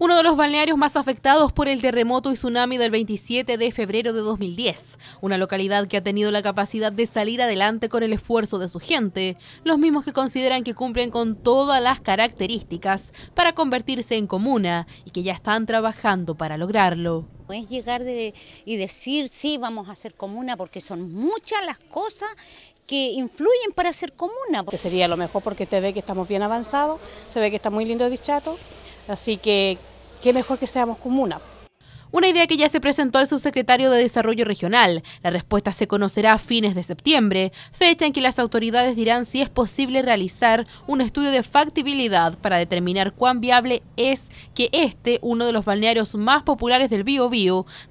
uno de los balnearios más afectados por el terremoto y tsunami del 27 de febrero de 2010, una localidad que ha tenido la capacidad de salir adelante con el esfuerzo de su gente, los mismos que consideran que cumplen con todas las características para convertirse en comuna y que ya están trabajando para lograrlo Puedes llegar y decir, sí, vamos a ser comuna, porque son muchas las cosas que influyen para ser comuna. Que sería lo mejor porque te ve que estamos bien avanzados, se ve que está muy lindo el dichato, así que qué mejor que seamos comuna. Una idea que ya se presentó al subsecretario de Desarrollo Regional. La respuesta se conocerá a fines de septiembre, fecha en que las autoridades dirán si es posible realizar un estudio de factibilidad para determinar cuán viable es que este, uno de los balnearios más populares del Bío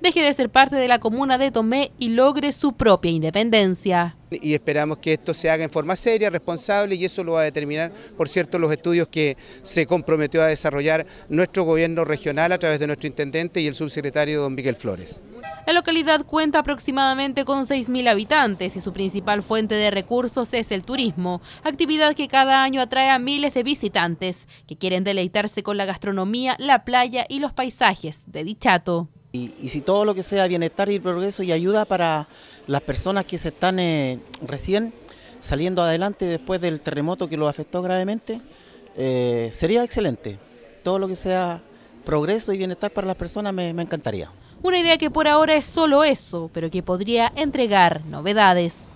deje de ser parte de la comuna de Tomé y logre su propia independencia. Y esperamos que esto se haga en forma seria, responsable y eso lo va a determinar, por cierto, los estudios que se comprometió a desarrollar nuestro gobierno regional a través de nuestro intendente y el subsecretario don Miguel Flores. La localidad cuenta aproximadamente con 6.000 habitantes y su principal fuente de recursos es el turismo, actividad que cada año atrae a miles de visitantes que quieren deleitarse con la gastronomía, la playa y los paisajes de Dichato. Y, si todo lo que sea bienestar y progreso y ayuda para las personas que se están eh, recién saliendo adelante después del terremoto que los afectó gravemente, eh, sería excelente. Todo lo que sea progreso y bienestar para las personas me encantaría. Una idea que por ahora es solo eso, pero que podría entregar novedades.